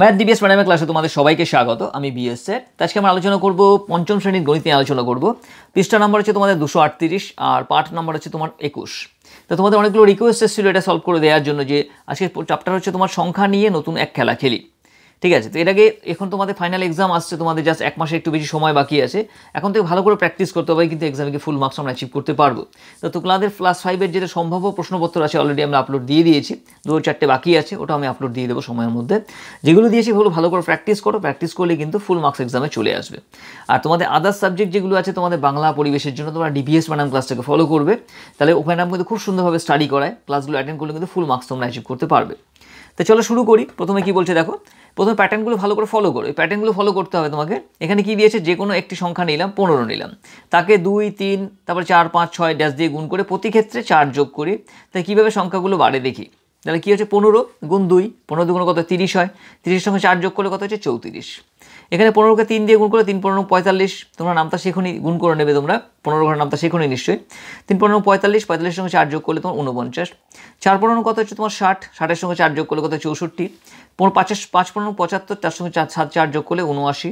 math DBS ম্যাডামের ক্লাসে তোমাদের সবাইকে স্বাগত আমি বিএস স্যার আজকে আমরা আলোচনা করব পঞ্চম শ্রেণীর গণিত নিয়ে আলোচনা করব পৃষ্ঠা নাম্বার হচ্ছে তোমাদের দুশো আটত্রিশ আর পাঠ নাম্বার হচ্ছে তোমার একুশ তো তোমাদের অনেকগুলো রিকোয়েস্ট এসেছিলো এটা সলভ করে দেওয়ার জন্য যে আজকে চ্যাপ্টার হচ্ছে তোমার সংখ্যা নিয়ে নতুন এক খেলা খেলি ঠিক আছে তো এটাকে এখন তোমাদের ফাইনাল এক্সাম আসছে তোমাদের জাস্ট এক মাসে একটু বেশি সময় বাকি আছে এখন থেকে ভালো করে প্র্যাকটিস করতে হবে কিন্তু এক্সামকে ফুল মার্কস আমরা অ্যাচিভ করতে পারবো তো তোমাদের ক্লাস ফাইভের যেটা সম্ভাব্য প্রশ্নপত্র আছে অলরেডি আমরা আপলোড দিয়ে দিয়েছি দু চারটে বাকি আছে ওটা আমি আপলোড দিয়ে দেবো সময়ের মধ্যে যেগুলো দিয়েছি ভালো ভালো করে প্র্যাকটিস করো প্র্যাকটিস করলে কিন্তু ফুল মার্কস এক্সামে চলে আসবে আর তোমাদের আদার্স সাবজেক্ট যেগুলো আছে তোমাদের বাংলা পরিবেশের জন্য তোমরা ডিভিএস ম্যাডাম ক্লাসটাকে ফলো করবে তাহলে ওখানে কিন্তু খুব সুন্দরভাবে স্টাডি করায় ক্লাসগুলো অ্যাটেন্ড করলে কিন্তু ফুল মার্কস তোমরা অ্যাচিভ করতে পারবে তো চলো শুরু করি প্রথমে কি বলছে দেখো প্রথমে প্যাটার্নগুলো ভালো করে ফলো করো এই প্যাটার্নগুলো ফলো করতে হবে তোমাকে এখানে কি দিয়েছে যে কোনো একটি সংখ্যা নিলাম পনেরো নিলাম তাকে দুই তিন তারপর চার পাঁচ ছয় ড্যাশ দিয়ে গুণ করে প্রতি ক্ষেত্রে চার যোগ করি তাই কীভাবে সংখ্যাগুলো বাড়ে দেখি তাহলে কী হচ্ছে পনেরো গুণ দুই পনেরো দুগুণ কত তিরিশ হয় তিরিশের সঙ্গে চার যোগ করলে কত হচ্ছে চৌত্রিশ এখানে পনেরোকে তিন দিয়ে গুণ করে তিন পনেরো পঁয়তাল্লিশ তোমরা নামটা সেখানেই গুণ করে নেবে তোমরা পনেরো ঘরের নামটা সেখানেই নিশ্চয়ই তিন পনেরো পঁয়তাল্লিশ পঁয়তাল্লিশের সঙ্গে চার যোগ করলে তোমার উনপঞ্চাশ চার পনেরো কত হচ্ছে তোমার ষাট ষাটের সঙ্গে চার যোগ করলে কত চৌষট্টি পনেরো পাঁচের পাঁচ পনেরো পঁচাত্তর তার সঙ্গে চার সাত চার যোগ করলে উনআশি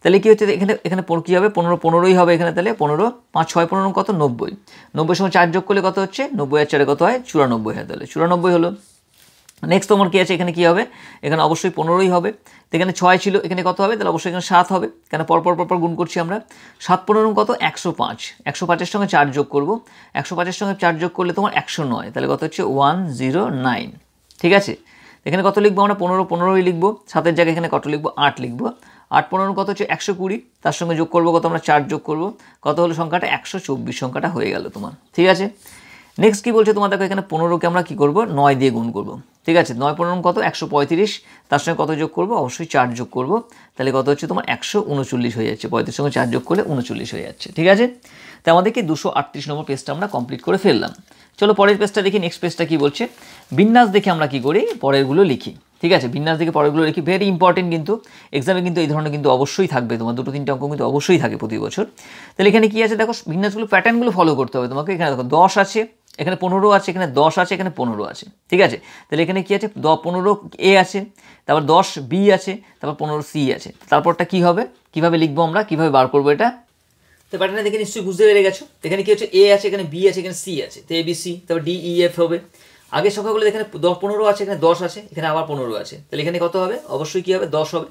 তাহলে কী হচ্ছে এখানে এখানে কী হবে পনেরো পনেরোই হবে এখানে তাহলে পনেরো পাঁচ ছয় পনেরো কত নব্বই নব্বইয়ের সঙ্গে চার যোগ করলে কত হচ্ছে নব্বই আর চারে কত হয় চুরানব্বই হয় তাহলে চুরানব্বই হলো নেক্সট তোমার কী আছে এখানে কী হবে এখানে অবশ্যই পনেরোই হবে এখানে ছয় ছিল এখানে কত হবে তাহলে অবশ্যই এখানে সাত হবে কেন পরপর পরপর গুণ করছি আমরা সাত পনেরো কত একশো পাঁচ একশো পাঁচের সঙ্গে চার যোগ করবো একশো পাঁচের সঙ্গে চার যোগ করলে তোমার একশো নয় তাহলে কত হচ্ছে ওয়ান জিরো নাইন ঠিক আছে এখানে কত লিখবো আমরা পনেরো পনেরোই লিখবো সাতের জায়গায় এখানে কত লিখবো আট লিখবো আট পনেরো কত হচ্ছে একশো কুড়ি তার সঙ্গে যোগ করবো কত আমরা চার যোগ করবো কত হলো সংখ্যাটা একশো চব্বিশ সংখ্যাটা হয়ে গেল তোমার ঠিক আছে নেক্সট কী বলছে তোমার দেখো এখানে পনেরোকে আমরা কী করবো নয় দিয়ে গুণ করবো ঠিক আছে নয় পনেরো কত একশো পঁয়ত্রিশ তার সঙ্গে কত যোগ করবো অবশ্যই চার যোগ করবো তাহলে কত হচ্ছে তোমার একশো উনচল্লিশ হয়ে যাচ্ছে পঁয়ত্রিশ সঙ্গে চার যোগ করলে উনচল্লিশ হয়ে যাচ্ছে ঠিক আছে তো আমাদেরকে দুশো আটত্রিশ নম্বর পেজটা আমরা কমপ্লিট করে ফেললাম চলো পরের পেজটা দেখি নেক্সট পেজটা কী বলছে বিন্যাস দেখে আমরা কি করি পরেরগুলো লিখি ঠিক আছে বিন্যাস দেখে পরেরগুলো লিখি ভেরি ইম্পর্টেন্ট কিন্তু এক্সামে কিন্তু এই ধরনের কিন্তু অবশ্যই থাকবে তোমার দুটো তিনটে অঙ্ক কিন্তু অবশ্যই থাকে প্রতি বছর তাহলে এখানে কী আছে দেখো বিন্যাসগুলো প্যাটার্নগুলো ফলো করতে হবে তোমাকে এখানে দেখো দশ আছে এখানে পনেরো আছে এখানে দশ আছে এখানে পনেরো আছে ঠিক আছে তাহলে এখানে কি আছে পনেরো এ আছে তারপর দশ বি আছে তারপর পনেরো সি আছে তারপরটা কি হবে কিভাবে লিখবো আমরা কিভাবে বার করবো এটা তো প্যাটার্নে দেখে নিশ্চয়ই বুঝতে পেরে গেছো এখানে কি হচ্ছে এ আছে এখানে বি আছে এখানে সি আছে তো এ বি সি তারপর ডি ই এফ হবে আগের সংখ্যাগুলো এখানে দশ পনেরো আছে এখানে দশ আছে এখানে আবার পনেরো আছে তাহলে এখানে কত হবে অবশ্যই কী হবে দশ হবে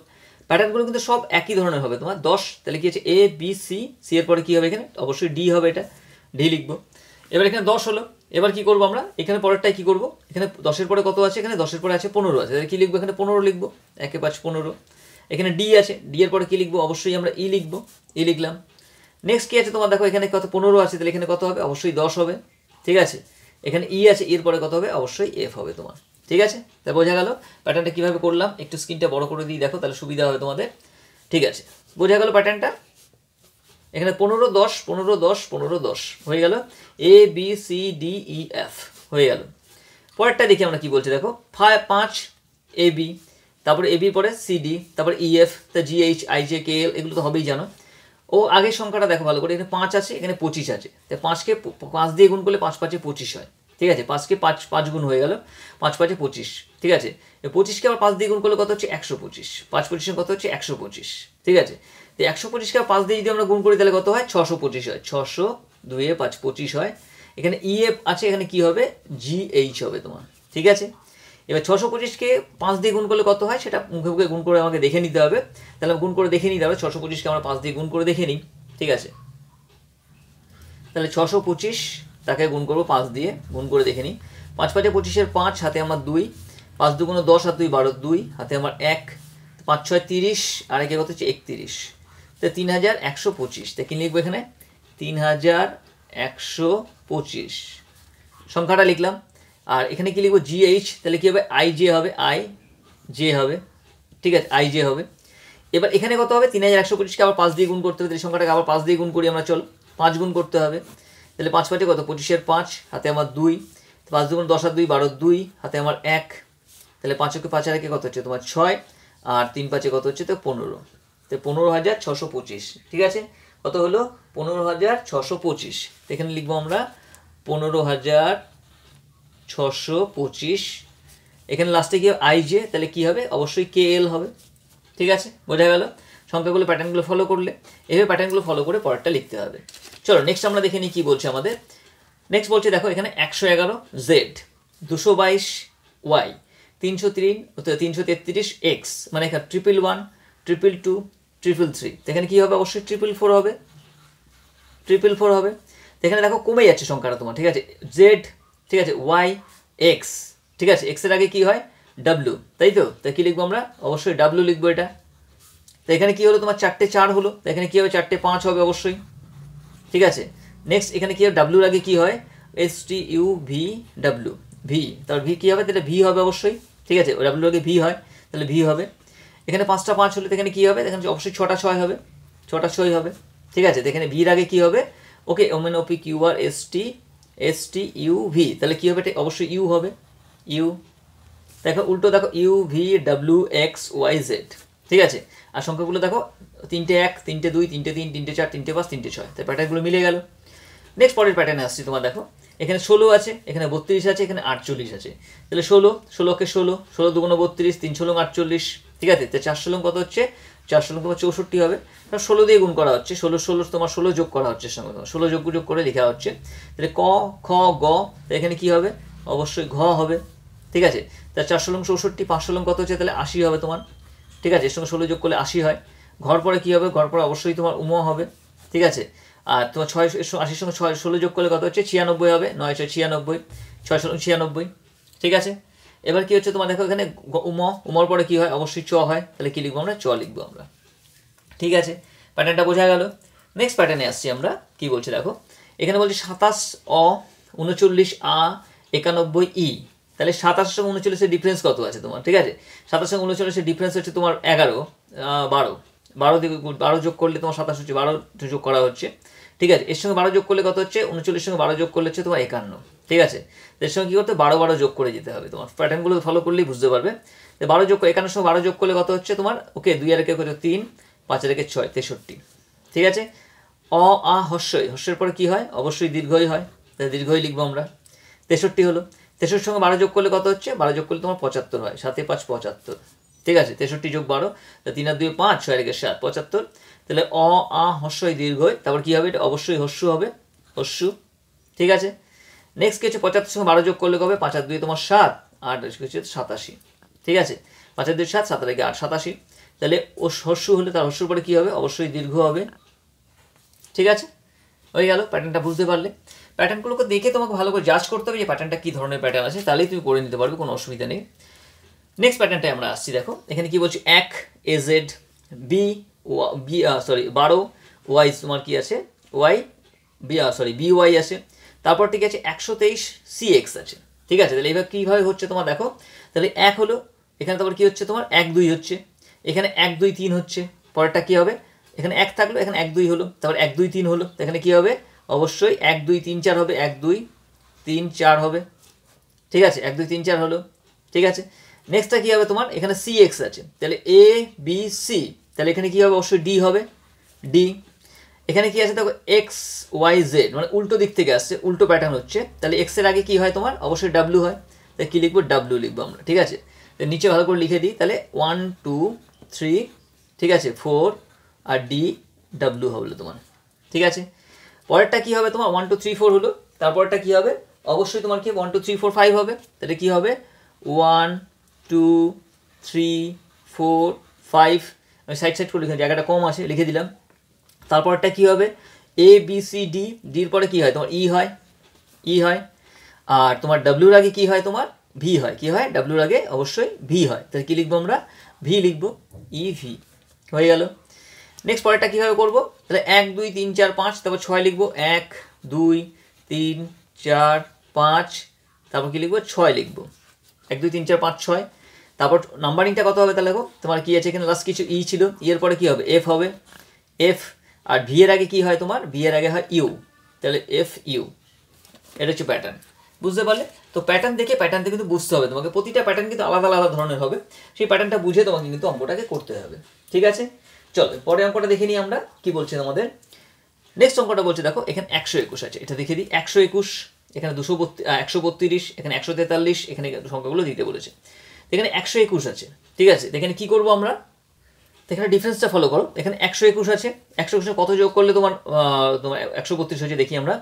প্যাটার্নগুলো কিন্তু সব একই ধরনের হবে তোমার দশ তাহলে কী হচ্ছে এ বি সি সি এর পরে কী হবে এখানে অবশ্যই ডি হবে এটা ডি লিখবো এবার এখানে দশ হলো এবার কি করবো আমরা এখানে পরেরটাই কি করব এখানে দশের পরে কত আছে এখানে দশের পরে আছে পনেরো আছে এবার কী লিখবো এখানে পনেরো লিখবো একে পাঁচ পনেরো এখানে ডি আছে ডি এর পরে কী লিখবো অবশ্যই আমরা ই e লিখবো ই e লিখলাম নেক্সট কী আছে তোমার দেখো এখানে কত পনেরো আছে তাহলে এখানে কত হবে অবশ্যই দশ হবে ঠিক আছে এখানে ই e আছে এর পরে কত হবে অবশ্যই এফ হবে তোমার ঠিক আছে তা বোঝা গেল প্যাটার্নটা কীভাবে করলাম একটু স্ক্রিনটা বড় করে দিই দেখো তাহলে সুবিধা হবে তোমাদের ঠিক আছে বোঝা গেল প্যাটার্নটা এখানে পনেরো দশ পনেরো দশ পনেরো দশ হয়ে গেল A B C D E F হয়ে গেল পরেরটা দেখি আমরা কি বলছি দেখো ফাইভ পাঁচ এ বি তারপরে এ বি পরে সিডি তারপরে ই e, এফ তা G H I J K L এগুলো তো হবেই জানো ও আগের সংখ্যাটা দেখো ভালো করে এখানে পাঁচ আছে এখানে পঁচিশ আছে তাই পাঁচকে পাঁচ দিয়ে গুণ করলে পাঁচ পাঁচে পঁচিশ হয় ঠিক আছে পাঁচকে পাঁচ পাঁচ গুণ হয়ে গেল পাঁচ পাঁচে পঁচিশ ঠিক আছে পঁচিশকে আবার পাঁচ দিয়ে গুণ করলে কত হচ্ছে একশো পঁচিশ পাঁচ পঁচিশে কত হচ্ছে একশো পঁচিশ ঠিক আছে তো একশো পঁচিশকে পাঁচ দিয়ে যদি আমরা গুণ করি তাহলে কত হয় ছশো পঁচিশ হয় ছশো দুয়ে পাঁচ পঁচিশ হয় এখানে ইএফ e আছে এখানে কি হবে জি এইচ হবে তোমার ঠিক আছে এবার ছশো পঁচিশকে পাঁচ দিয়ে গুণ করলে কত হয় সেটা মুখে মুখে গুণ করে আমাকে দেখে নিতে হবে তাহলে গুণ করে দেখে নিতে হবে ছশো পঁচিশকে আমরা পাঁচ দিয়ে গুণ করে দেখে নিই ঠিক আছে তাহলে ছশো পঁচিশ তাকে গুণ করবো পাঁচ দিয়ে গুণ করে দেখে নিই পাঁচ পাঁচে পঁচিশের পাঁচ হাতে আমার দুই পাঁচ কোনো দশ আর দুই বারো দুই হাতে আমার এক পাঁচ ছয় তিরিশ আর একে কত হচ্ছে একত্রিশ তো তিন হাজার একশো পঁচিশ তা কি লিখবো এখানে তিন হাজার একশো পঁচিশ সংখ্যাটা লিখলাম আর এখানে কী লিখবো জিএইচ তাহলে কী হবে আই জে হবে আই জে হবে ঠিক আছে আই জে হবে এবার এখানে কত হবে তিন হাজার একশো পঁচিশকে আবার পাঁচ দিয়ে গুণ করতে হবে তাহলে সংখ্যাটাকে আবার পাঁচ দিয়ে গুণ করি আমরা চল পাঁচ গুণ করতে হবে তাহলে পাঁচ পাঁচে কত পঁচিশের পাঁচ হাতে আমার দুই পাঁচ দুগুণ দশ আর দুই বারো দুই হাতে আমার এক তাহলে পাঁচকে পাঁচ আর কত হচ্ছে তোমার ছয় আর তিন পাঁচে কত হচ্ছে তো পনেরো তো পনেরো হাজার ছশো পঁচিশ ঠিক আছে কত হলো পনেরো হাজার ছশো পঁচিশ এখানে লিখবো আমরা পনেরো হাজার ছশো পঁচিশ এখানে লাস্টে কি আই জে তাহলে কী হবে অবশ্যই কে এল হবে ঠিক আছে বোঝা গেল সংখ্যাগুলো প্যাটার্নগুলো ফলো করলে এভাবে প্যাটার্নগুলো ফলো করে পরেরটা লিখতে হবে চলো নেক্সট আমরা দেখে নিই কী বলছে আমাদের নেক্সট বলছে দেখো এখানে একশো এগারো জেড দুশো বাইশ ওয়াই তিনশো তিন তিনশো তেত্রিশ এক্স মানে এখানে triple one triple two triple three এখানে কী হবে অবশ্যই ট্রিপল ফোর হবে ট্রিপল ফোর হবে এখানে দেখো কমে যাচ্ছে সংখ্যাটা তোমার ঠিক আছে জেড ঠিক আছে ওয়াই এক্স ঠিক আছে এক্সের আগে কী হয় ডাব্লু তাই তো তাই কী লিখবো আমরা অবশ্যই ডাব্লু লিখবো এটা তো এখানে কী হলো তোমার চারটে চার হলো তো এখানে কী হবে চারটে পাঁচ হবে অবশ্যই ঠিক আছে নেক্সট এখানে কী হবে ডাব্লুর আগে কী হয় S T U V W V তারপর ভি কী হবে তাহলে ভি হবে অবশ্যই ঠিক আছে ডাব্লুর আগে ভি হয় তাহলে ভি হবে এখানে পাঁচটা পাঁচ হলে এখানে কী হবে এখানে অবশ্যই ছটা ছয় হবে ছটা ছয় হবে ঠিক আছে এখানে ভির আগে কী হবে okay M N O P Q R S T S T U V তাহলে কী হবে এটা অবশ্যই ইউ হবে ইউ দেখো উল্টো দেখো U V W X Y Z ঠিক আছে আর সংখ্যাগুলো দেখো তিনটে এক তিনটে দুই তিনটে তিন তিনটে চার তিনটে পাঁচ তিনটে ছয় তাই প্যাটার্নগুলো মিলে গেল নেক্সট পরের প্যাটার্নে আসছি তোমার দেখো এখানে ষোলো আছে এখানে বত্রিশ আছে এখানে আটচল্লিশ আছে তাহলে ষোলো ষোলোকে ষোলো ষোলো দুগুণ বত্রিশ তিন ষোলো আটচল্লিশ ঠিক আছে তো চারশো লং কত হচ্ছে চারশো লং তোমার চৌষট্টি হবে ষোলো দিয়ে গুণ করা হচ্ছে ষোলো ষোলো তোমার ষোলো যোগ করা হচ্ছে সঙ্গে তোমার ষোলো যোগ যোগ করে লেখা হচ্ছে তাহলে ক খ গ এখানে কি হবে অবশ্যই ঘ হবে ঠিক আছে তা চারশো লং চৌষট্টি পাঁচশো লং কত হচ্ছে তাহলে আশি হবে তোমার ঠিক আছে এর সঙ্গে ষোলো যোগ করলে আশি হয় ঘর পরে কী হবে ঘর পরে অবশ্যই তোমার উমা হবে ঠিক আছে আর তোমার ছয় আশির সঙ্গে ছয় ষোলো যোগ করলে কত হচ্ছে ছিয়ানব্বই হবে নয় ছয় ছিয়ানব্বই ছয় ছিয়ানব্বই ঠিক আছে এবার কি হচ্ছে তোমার দেখো এখানে উম উমর পরে কি হয় অবশ্যই চ হয় তাহলে কি লিখবো আমরা চ লিখবো আমরা ঠিক আছে প্যাটার্নটা বোঝা গেল নেক্সট প্যাটার্নে আসছি আমরা কি বলছি দেখো এখানে বলছি সাতাশ অ উনচল্লিশ আ একানব্বই ই তাহলে সাতাশ সঙ্গে উনচল্লিশের ডিফারেন্স কত আছে তোমার ঠিক আছে সাতাশ সঙ্গে উনচল্লিশের ডিফারেন্স হচ্ছে তোমার এগারো বারো বারো দিকে বারো যোগ করলে তোমার সাতাশ হচ্ছে বারো যোগ করা হচ্ছে ঠিক আছে এর সঙ্গে বারো যোগ করলে কত হচ্ছে উনচল্লিশ সঙ্গে বারো যোগ করলে হচ্ছে তোমার একান্ন ঠিক আছে এর সঙ্গে কী করতে বারো বারো যোগ করে যেতে হবে তোমার প্যাটার্নগুলো ফলো করলেই বুঝতে পারবে বারো যোগ একান্ন সঙ্গে বারো যোগ করলে কত হচ্ছে তোমার ওকে দুই আর কত তিন পাঁচ আর ছয় তেষট্টি ঠিক আছে অ আ হস্যই হস্যের পরে কী হয় অবশ্যই দীর্ঘই হয় তাহলে দীর্ঘই লিখবো আমরা তেষট্টি হলো তেষট্টির সঙ্গে বারো যোগ করলে কত হচ্ছে বারো যোগ করলে তোমার পঁচাত্তর হয় সাথে পাঁচ পঁচাত্তর ঠিক আছে তেষট্টি যোগ বারো তা তিন আর দুই পাঁচ ছয় একে সাত পঁচাত্তর তাহলে অ আ হস্যই দীর্ঘ হয় তারপর কী হবে এটা অবশ্যই হস্য হবে হস্য ঠিক আছে নেক্সট কি হচ্ছে পঁচাত্তর সঙ্গে বারো যোগ করলে কবে পাঁচ আর দুই তোমার সাত আট হচ্ছে সাতাশি ঠিক আছে পাঁচ আর দুই সাত সাত আর একে আট সাতাশি তাহলে ও হস্য হলে তার হস্যর পরে কী হবে অবশ্যই দীর্ঘ হবে ঠিক আছে হয়ে গেল প্যাটার্নটা বুঝতে পারলে প্যাটার্নগুলোকে দেখে তোমাকে ভালো করে জাজ করতে হবে যে প্যাটার্নটা কী ধরনের প্যাটার্ন আছে তাহলেই তুমি করে নিতে পারবে কোনো অসুবিধা নেই নেক্সট প্যাটার্নটা আমরা আসছি দেখো এখানে কি বলছি এক A Z B B sorry বারো ওয়াই তোমার কি আছে Y B sorry B Y আছে তারপর ঠিক আছে একশো তেইশ সি এক্স আছে ঠিক আছে তাহলে এবার কীভাবে হচ্ছে তোমার দেখো তাহলে এক হলো এখানে তারপর কি হচ্ছে তোমার এক দুই হচ্ছে এখানে এক দুই তিন হচ্ছে পরেরটা কি হবে এখানে এক থাকলো এখানে এক দুই হলো তারপর এক দুই তিন হলো এখানে কি হবে অবশ্যই এক দুই তিন চার হবে এক দুই তিন চার হবে ঠিক আছে এক দুই তিন চার হলো ঠিক আছে নেক্সটটা কী হবে তোমার এখানে সি এক্স আছে তাহলে এ বি সি তাহলে এখানে কী হবে অবশ্যই ডি হবে ডি এখানে কি আছে দেখো এক্স ওয়াই জেড মানে উল্টো দিক থেকে আসছে উল্টো প্যাটার্ন হচ্ছে তাহলে এক্সের আগে কি হয় তোমার অবশ্যই ডাব্লু হয় তাই কী লিখবো ডাব্লু লিখবো আমরা ঠিক আছে তো নিচে ভালো করে লিখে দিই তাহলে ওয়ান টু থ্রি ঠিক আছে ফোর আর ডি ডাব্লু হলো তোমার ঠিক আছে পরেরটা কি হবে তোমার ওয়ান টু থ্রি ফোর হলো তারপরটা কি হবে অবশ্যই তোমার কি one two three four five হবে তাহলে কি হবে one two three four five আমি সাইড সাইড করে লিখে জায়গাটা কম আছে লিখে দিলাম তারপরটা কি হবে এ বি সি ডি ডির পরে কি হয় তোমার ই e হয় ই e হয় আর তোমার ডাব্লিউর আগে কি হয় তোমার ভি হয় কি হয় ডাব্লিউর আগে অবশ্যই ভি হয় তাহলে কী লিখবো আমরা ভি লিখবো ই e, ভি হয়ে গেল নেক্সট পরেরটা কীভাবে করবো তাহলে এক দুই তিন চার পাঁচ তারপর ছয় লিখবো এক দুই তিন চার পাঁচ তারপর কী লিখবো ছয় লিখবো এক দুই তিন চার পাঁচ ছয় তারপর নাম্বারিংটা কত হবে তাহলে দেখো তোমার কী আছে এখানে লাস্ট কিছু ই e ছিল ইয়ের e পরে কী হবে এফ হবে এফ আর ভি এর আগে কী হয় তোমার ভি এর আগে হয় ইউ তাহলে এফ ইউ এটা হচ্ছে প্যাটার্ন বুঝতে পারলে তো প্যাটার্ন দেখে প্যাটার্নটা কিন্তু বুঝতে হবে তোমাকে প্রতিটা প্যাটার্ন কিন্তু আলাদা আলাদা ধরনের হবে সেই প্যাটার্নটা বুঝে তোমাকে কিন্তু অঙ্কটাকে করতে হবে ঠিক আছে চলো পরে অঙ্কটা দেখে নিই আমরা কি বলছি তোমাদের নেক্সট অঙ্কটা বলছি দেখো এখানে একশো একুশ আছে এটা দেখে দিই একশো একুশ এখানে দুশো একশো বত্রিশ এখানে একশো তেতাল্লিশ এখানে সংখ্যাগুলো দিতে বলেছে এখানে একশো একুশ আছে ঠিক আছে এখানে কি করব আমরা এখানে ডিফারেন্সটা ফলো করো এখানে একশো একুশ আছে একশো একুশে কত যোগ করলে তোমার তোমার একশো বত্রিশ হচ্ছে দেখি আমরা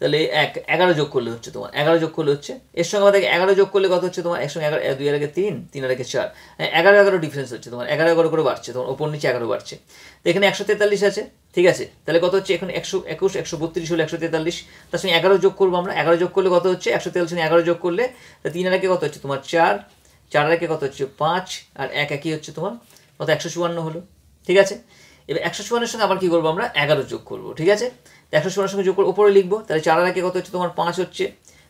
তাহলে এক এগারো যোগ করলে হচ্ছে তোমার এগারো যোগ করলে হচ্ছে এর সঙ্গে আমাদের এগারো যোগ করলে কত হচ্ছে তোমার একসঙ্গে এগারো দুই আগে তিন তিন আগে চার হ্যাঁ, এগারো এগারো ডিফারেন্স হচ্ছে তোমার এগারো এগারো করে বাড়ছে তোমার ওপর নিচে এগারো বাড়ছে তো এখানে একশো তেতাল্লিশ আছে ঠিক আছে তাহলে কত হচ্ছে এখন একশো একুশ একশো বত্রিশ হলো একশো তেতাল্লিশ তার সঙ্গে এগারো যোগ করবো আমরা এগারো যোগ করলে কত হচ্ছে একশো তেতাল্লিশ এগারো যোগ করলে তিন আগে কত হচ্ছে তোমার চার চার আগে কত হচ্ছে পাঁচ আর এক একই হচ্ছে তোমার কত একশো চুয়ান্ন হলো ঠিক আছে এবার একশো চুয়ান্নের সঙ্গে আবার কী করবো আমরা এগারো যোগ করবো ঠিক আছে তো একশো চুয়ান্নের সঙ্গে যোগ করে ওপরে লিখবো তাহলে চার আগে কত হচ্ছে তোমার পাঁচ হচ্ছে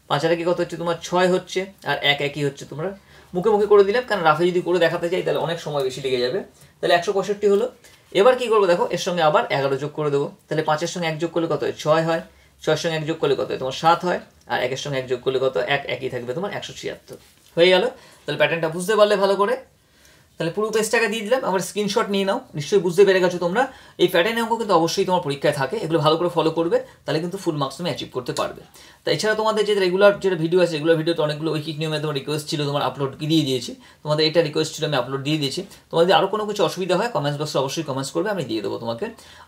পাঁচ আগে কত হচ্ছে তোমার ছয় হচ্ছে আর এক একই হচ্ছে তোমরা মুখে মুখে করে দিলাম কারণ রাফে যদি করে দেখাতে চাই তাহলে অনেক সময় বেশি লেগে যাবে তাহলে একশো পঁয়ষট্টি হলো এবার কী করবো দেখো এর সঙ্গে আবার এগারো যোগ করে দেবো তাহলে পাঁচের সঙ্গে এক যোগ করলে কত হয় ছয় হয় ছয়ের সঙ্গে এক যোগ করলে কত হয় তোমার সাত হয় আর একের সঙ্গে এক যোগ করলে কত এক একই থাকবে তোমার একশো ছিয়াত্তর হয়ে গেল তাহলে প্যাটার্নটা বুঝতে পারলে ভালো করে তাহলে পুরো টেস্টটাকে দিয়ে দিলাম আমার স্ক্রিনশট নিয়ে নাও নিশ্চয়ই বুঝতে পেরে গেছো তোমরা এই প্যাটার্ন অঙ্ক কিন্তু অবশ্যই তোমার পরীক্ষায় থাকে এগুলো ভালো করে ফলো করবে তাহলে কিন্তু ফুল মার্কস তুমি অ্যাচিভ করতে পারবে তা এছাড়া তোমাদের যে রেগুলার যেটা ভিডিও আছে রেগুলার ভিডিওতে অনেকগুলো কিক নিয়মে তোমার রিকোয়েস্ট ছিল তোমার আপলোড দিয়ে দিয়েছি তোমাদের এটা রিকোয়েস্ট ছিল আমি আপলোড দিয়ে দিয়েছি তোমাদের আরও কোনো কিছু অসুবিধা হয় কমেন্টস বক্সে অবশ্যই কমেন্টস করবে আমি দিয়ে দেবো তোমাকে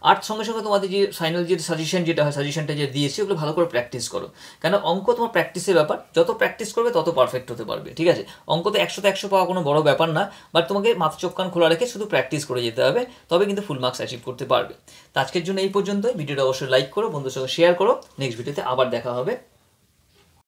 আর সঙ্গে সঙ্গে তোমাদের যে ফাইনাল যে সাজেশন যেটা হয় সাজেশনটা যে দিয়েছি ওগুলো ভালো করে প্র্যাকটিস করো কেন অঙ্ক তোমার প্র্যাকটিসের ব্যাপার যত প্র্যাকটিস করবে তত পারফেক্ট হতে পারবে ঠিক আছে অঙ্ক তো তো একশো পাওয়া কোনো বড় ব্যাপার না বাট তোমার তোমাকে মাথা চোখ কান খোলা রেখে শুধু প্র্যাকটিস করে যেতে হবে তবে কিন্তু ফুল মার্কস অ্যাচিভ করতে পারবে তো আজকের জন্য এই পর্যন্ত ভিডিওটা অবশ্যই লাইক করো বন্ধুর সঙ্গে শেয়ার করো নেক্সট ভিডিওতে আবার দেখা হবে